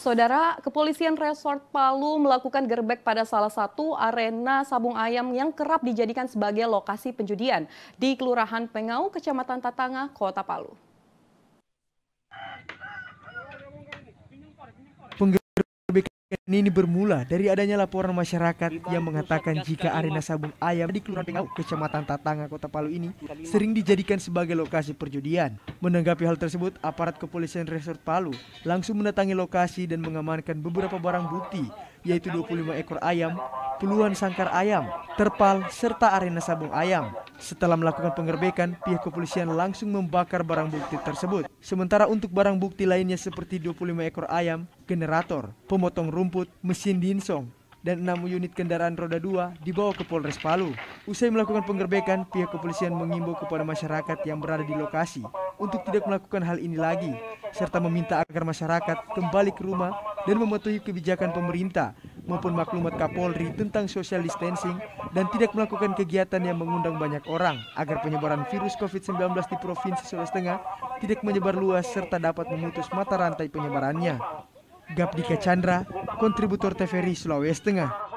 Saudara, kepolisian resort Palu melakukan gerbek pada salah satu arena sabung ayam yang kerap dijadikan sebagai lokasi penjudian di Kelurahan Pengau, Kecamatan Tatanga, Kota Palu. Ini bermula dari adanya laporan masyarakat yang mengatakan jika arena sabung ayam di Kelurahan Pengau, Kecamatan Tatanga, Kota Palu ini sering dijadikan sebagai lokasi perjudian. Menanggapi hal tersebut, aparat kepolisian Resort Palu langsung mendatangi lokasi dan mengamankan beberapa barang bukti, yaitu 25 ekor ayam, puluhan sangkar ayam, terpal, serta arena sabung ayam. Setelah melakukan penggerbekan, pihak kepolisian langsung membakar barang bukti tersebut. Sementara untuk barang bukti lainnya seperti 25 ekor ayam, generator, pemotong rumput, mesin dinsong, dan 6 unit kendaraan roda 2 dibawa ke Polres Palu. Usai melakukan penggerbekan, pihak kepolisian mengimbau kepada masyarakat yang berada di lokasi untuk tidak melakukan hal ini lagi, serta meminta agar masyarakat kembali ke rumah dan mematuhi kebijakan pemerintah maupun maklumat Kapolri tentang social distancing dan tidak melakukan kegiatan yang mengundang banyak orang agar penyebaran virus COVID-19 di Provinsi Sulawesi Tengah tidak menyebar luas serta dapat memutus mata rantai penyebarannya. Gapdika Chandra, kontributor TVRI Sulawesi Tengah.